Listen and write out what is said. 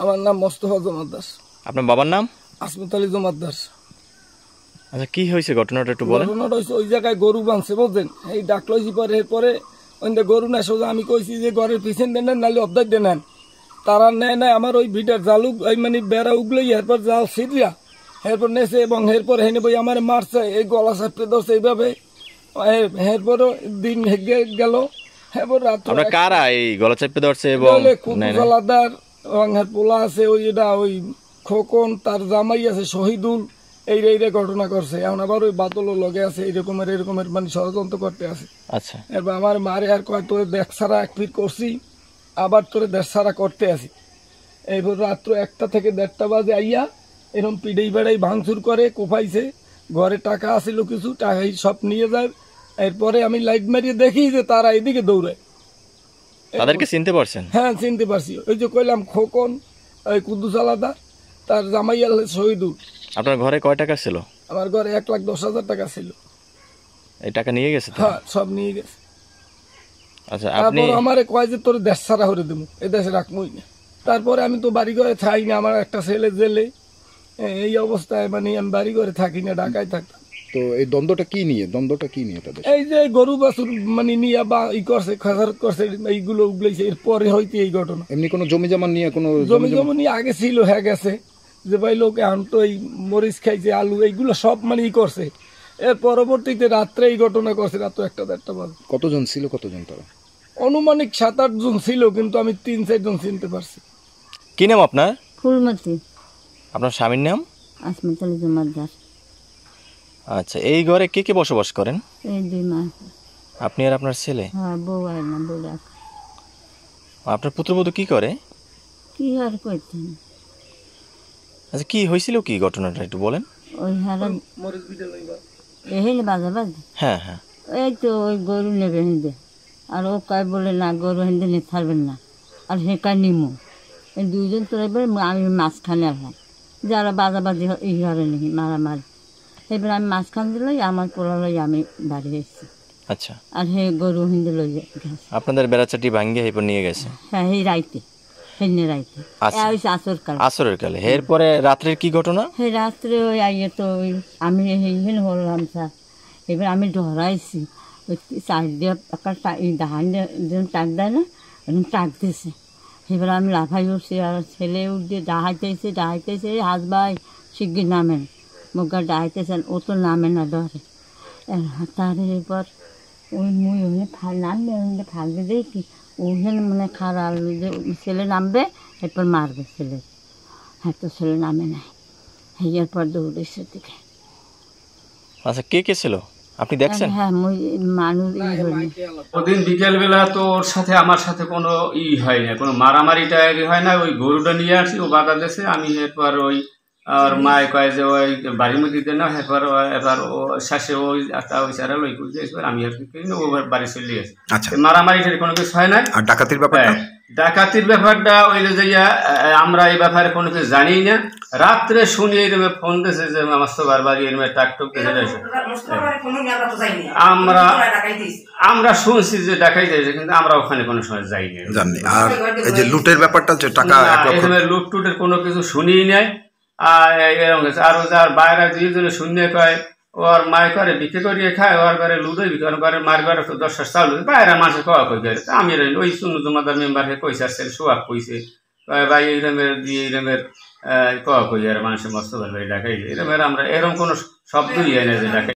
আমার নাম মোস্তফা জমাত দাস আপনার বাবার নাম আসমত আলী জমাত দাস আচ্ছা কি হয়েছে ঘটনাটা একটু বলেন ঘটনাটা হয়েছে ওই জায়গায় গরু বানছে বলছেন এই ডাকলো পরে এরপরে ওই গরু না সোজা আমি কইছি যে ঘরের পিছন দেন নাহলে অবদার দেন তারা নেয় না আমার ওই ভিটার জালুক ওই মানে বেড়া উগলোই এরপর জাল ছিটলা এরপর নেছে এবং এরপর হেনে বই আমার মারছে এই গলা সাপড়ে দশ এইভাবে এরপরও দিন গেল এরপর রাত কারা এই গলা চাপড়ে ধরছে এবং কুতুব রংহার পোলা আছে ওই এটা ওই খোকন তার জামাই আছে শহীদুল এই এইটা ঘটনা করছে এখন আবার ওই বাতল লগে আছে এইরকমের এরকমের মানে ষড়যন্ত্র করতে আছে আচ্ছা এবার আমার মারে আর কয় তোর দেখ সারা এক ফির করছি আবার তোরে দেড় সারা করতে আসি এরপর রাত্র একটা থেকে দেড়টা বাজে আইয়া এরকম পিড়েই বেড়াই ভাঙচুর করে কোপাইছে ঘরে টাকা আসিল কিছু টাকাই সব নিয়ে যায় এরপরে আমি লাইট মারিয়ে দেখি যে তারা এদিকে দৌড়ায় তাদেরকে চিনতে পারছেন হ্যাঁ চিনতে পারছি ওই যে কইলাম খোকন ওই কুদ্দুস আলাদা তার জামাই আল্লাহ শহীদুল আপনার ঘরে কয় টাকা ছিল আমার ঘরে এক লাখ দশ হাজার টাকা ছিল এই টাকা নিয়ে গেছে হ্যাঁ সব নিয়ে গেছে আচ্ছা আপনি তারপর কয় যে তোর দেশ ছাড়া হরে দেবো এ দেশে রাখবই না তারপরে আমি তো বাড়ি ঘরে থাকি না আমার একটা ছেলে জেলে এই অবস্থায় মানে আমি বাড়ি ঘরে থাকি না ঢাকায় থাকতাম তো এই দ্বন্দ্বটা কি নিয়ে দ্বন্দ্বটা কি নিয়ে তাদের এই যে গরু বাছুর মানে নিয়ে বা ই করছে খেসারত করছে এইগুলো উগলাইছে এরপরে হয়তো এই ঘটনা এমনি কোনো জমি জমা নিয়ে কোনো জমি জমা নিয়ে আগে ছিল হ্যাঁ গেছে যে ভাই লোক এখন তো এই মরিচ খাইছে আলু এইগুলো সব মানে ই করছে এর পরবর্তীতে রাত্রে এই ঘটনা করছে রাত একটা দেড়টা বাজে কতজন ছিল কতজন তারা অনুমানিক সাত আট জন ছিল কিন্তু আমি তিন চারজন চিনতে পারছি কি নাম আপনার ফুলমতি আপনার স্বামীর নাম আসমাতুল জুমাদ্দার আচ্ছা এই ঘরে কে কে বসবাস করেন এই দুই মা আপনি আর আপনার ছেলে হ্যাঁ বউ আর না বউ আপনার পুত্রবধূ কি করে কি আর করতেন আচ্ছা কি হয়েছিল কি ঘটনাটা একটু বলেন ওই হারা এহেলে বাজা বাজে হ্যাঁ হ্যাঁ এই তো ওই গরু নেবে হিন্দে আর ও কয় বলে না গরু হিন্দে নিয়ে ছাড়বেন না আর হেঁকা নিমু এই দুইজন তোরা আমি মাঝখানে আর যারা বাজাবাজি ইহারে নেই মারামারি এবার আমি মাঝখান দিয়ে লই আমার পোলা লই আমি বাড়ি এসেছি আচ্ছা আর হে গরু হিন্দে লই গেছে আপনাদের বেড়াচাটি ভাঙ্গে হেপর নিয়ে গেছে হ্যাঁ এই রাইতে হেনে রাইতে আচ্ছা ওই আসর কাল আসরের কালে এরপরে রাত্রের কি ঘটনা হে রাত্রে ওই আইয়ে তো আমি হেন হলাম স্যার এবার আমি ডরাইছি ওই দিয়া দিয়ে একটা ধান যেন টাক দেয় না এরকম টাক দিয়েছে এবার আমি লাফাই উঠছি আর ছেলে উঠে ডাহাইতেছে ডাহাইতেছে হাজবাই শিগগির নামেন মোগা ডাইতেছেন ও তো নামে না ডরে তার এবার ওই মুই ওখানে নামবে ওখানে থাকবে দেখি ওখানে মানে খারাপ যে ছেলে নামবে এরপর মারবে ছেলে হ্যাঁ তো ছেলে নামে নাই হেয়ার পর দৌড়েছে দিকে আচ্ছা কে কে ছিল আপনি দেখছেন হ্যাঁ মুই মানুষ ওদিন বিকেলবেলা তো ওর সাথে আমার সাথে কোনো ই হয় না কোনো মারামারিটা টায়ারি হয় না ওই গরুটা নিয়ে আসি ও বাধা দেশে আমি এরপর ওই আর মায় কয় যে ওই বাড়ির মধ্যে দিতে না এবার এবার ও শাসে ওই একটা ওই সারা লই করে এবার আমি আর কি ও বাড়ি চলে গেছে আচ্ছা মারামারিটার কোনো কিছু হয় না আর ডাকাতির ব্যাপার হ্যাঁ। ডাকাতির ব্যাপারটা ওই যাইয়া আমরা এই ব্যাপারে কোনো কিছু জানি না রাত্রে শুনি এরমে ফোন দিয়েছে যে আমার তো বারবার এরমে টাকটুক আমরা আমরা শুনছি যে ডাকাই যায় কিন্তু আমরা ওখানে কোনো সময় যাই না আর এই যে লুটের ব্যাপারটা যে টাকা লুট টুটের কোনো কিছু শুনিই নাই এরকম আর যার বাইরে যে জন্য শূন্য কয় ওর মায় করে বিক্রি করিয়ে খায় ওর করে লুদোই বিক্রি করে মার ঘরে তো দশটা চাউল বাইরা মাসে খাওয়া কই গেছে আমি ওই সুন্দর জমাদার মেম্বারকে কইছে আসছেন সোয়াব কইছে ভাই এই রমের দিয়ে এই রমের কওয়া কই আর মানুষের মস্ত ভাই ডাকাইলে এরমের আমরা এরম কোনো শব্দই হয় না যে ডাকাই